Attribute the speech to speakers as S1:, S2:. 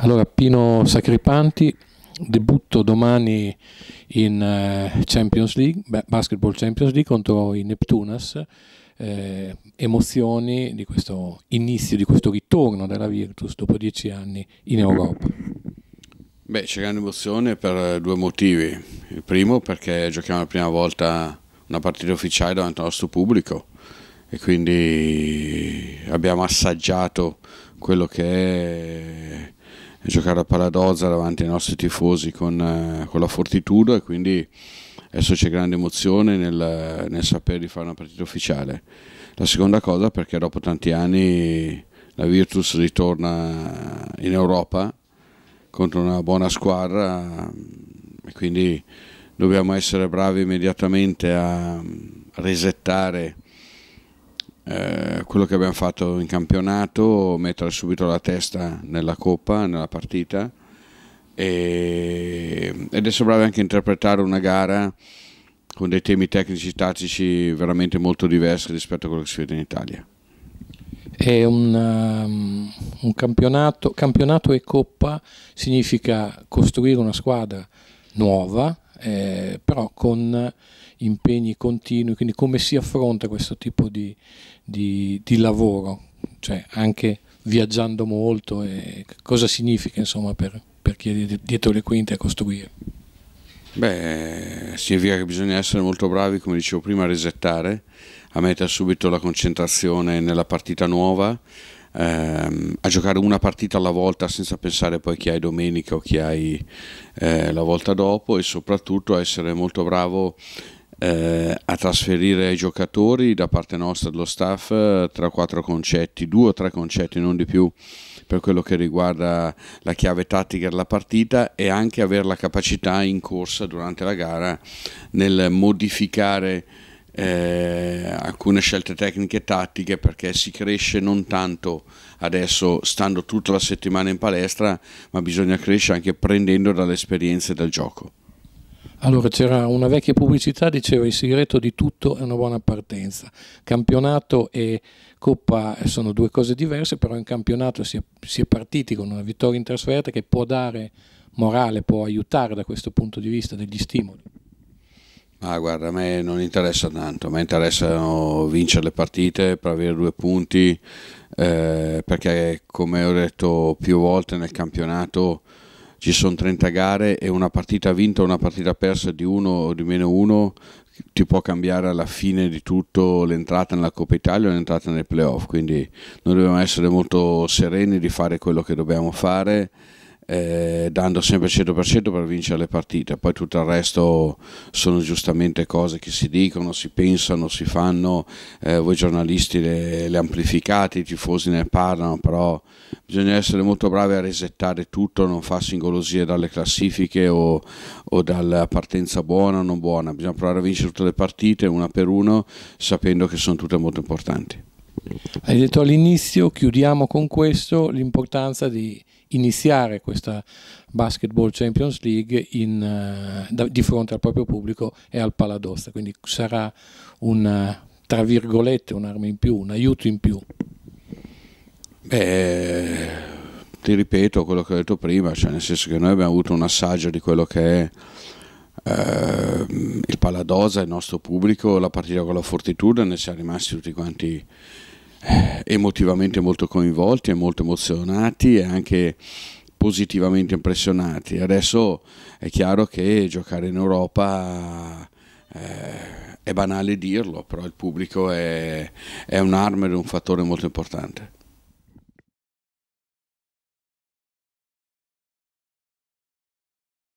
S1: Allora, Pino Sacripanti, debutto domani in eh, Champions League, Basketball Champions League contro i Neptunas. Eh, emozioni di questo inizio, di questo ritorno della Virtus dopo dieci anni
S2: in Europa? Beh, c'è grande emozione per due motivi. Il primo perché giochiamo la prima volta una partita ufficiale davanti al nostro pubblico e quindi abbiamo assaggiato quello che è giocare a Paradosa davanti ai nostri tifosi con, eh, con la fortitudo e quindi adesso c'è grande emozione nel, nel sapere di fare una partita ufficiale. La seconda cosa perché dopo tanti anni la Virtus ritorna in Europa contro una buona squadra e quindi dobbiamo essere bravi immediatamente a resettare eh, quello che abbiamo fatto in campionato, mettere subito la testa nella coppa, nella partita e, ed essere bravi anche a interpretare una gara con dei temi tecnici e tattici veramente molto diversi rispetto a quello che si vede in Italia.
S1: È un, um, un campionato, campionato e coppa significa costruire una squadra nuova, eh, però con impegni continui, quindi come si affronta questo tipo di, di, di lavoro, cioè anche viaggiando molto e cosa significa insomma per, per chi è dietro le quinte a costruire?
S2: Beh, significa che bisogna essere molto bravi, come dicevo prima, a resettare, a mettere subito la concentrazione nella partita nuova, ehm, a giocare una partita alla volta senza pensare poi chi hai domenica o chi hai eh, la volta dopo e soprattutto essere molto bravo eh, a trasferire ai giocatori da parte nostra dello staff tre o quattro concetti, due o tre concetti, non di più per quello che riguarda la chiave tattica della partita e anche avere la capacità in corsa durante la gara nel modificare eh, alcune scelte tecniche e tattiche perché si cresce non tanto adesso stando tutta la settimana in palestra, ma bisogna crescere anche prendendo dalle esperienze del gioco.
S1: Allora c'era una vecchia pubblicità, diceva il segreto di tutto è una buona partenza. Campionato e Coppa sono due cose diverse, però in campionato si è, si è partiti con una vittoria in trasferta che può dare morale, può aiutare da questo punto di vista degli stimoli.
S2: Ah, guarda, a me non interessa tanto, a me interessano vincere le partite per avere due punti, eh, perché come ho detto più volte nel campionato ci sono 30 gare e una partita vinta o una partita persa di uno o di meno uno ti può cambiare alla fine di tutto l'entrata nella Coppa Italia o l'entrata nei playoff, quindi noi dobbiamo essere molto sereni di fare quello che dobbiamo fare eh, dando sempre il 100% per vincere le partite, poi tutto il resto sono giustamente cose che si dicono, si pensano, si fanno, eh, voi giornalisti le, le, amplificate, i tifosi ne parlano, però bisogna essere molto bravi a resettare tutto, non farsi singolosie dalle classifiche o, o dalla partenza buona o non buona, bisogna provare a vincere tutte le partite una per una sapendo che sono tutte molto importanti.
S1: Hai detto all'inizio, chiudiamo con questo, l'importanza di iniziare questa Basketball Champions League in, uh, da, di fronte al proprio pubblico e al Paladosta, quindi sarà una, eh, tra virgolette un'arma in più, un aiuto in più.
S2: Beh, ti ripeto quello che ho detto prima, cioè nel senso che noi abbiamo avuto un assaggio di quello che è eh, il Paladosa, il nostro pubblico, la partita con la Fortitudine, siamo rimasti tutti quanti eh, emotivamente molto coinvolti e molto emozionati e anche positivamente impressionati. Adesso è chiaro che giocare in Europa eh, è banale dirlo, però il pubblico è, è un'arma ed un fattore molto importante.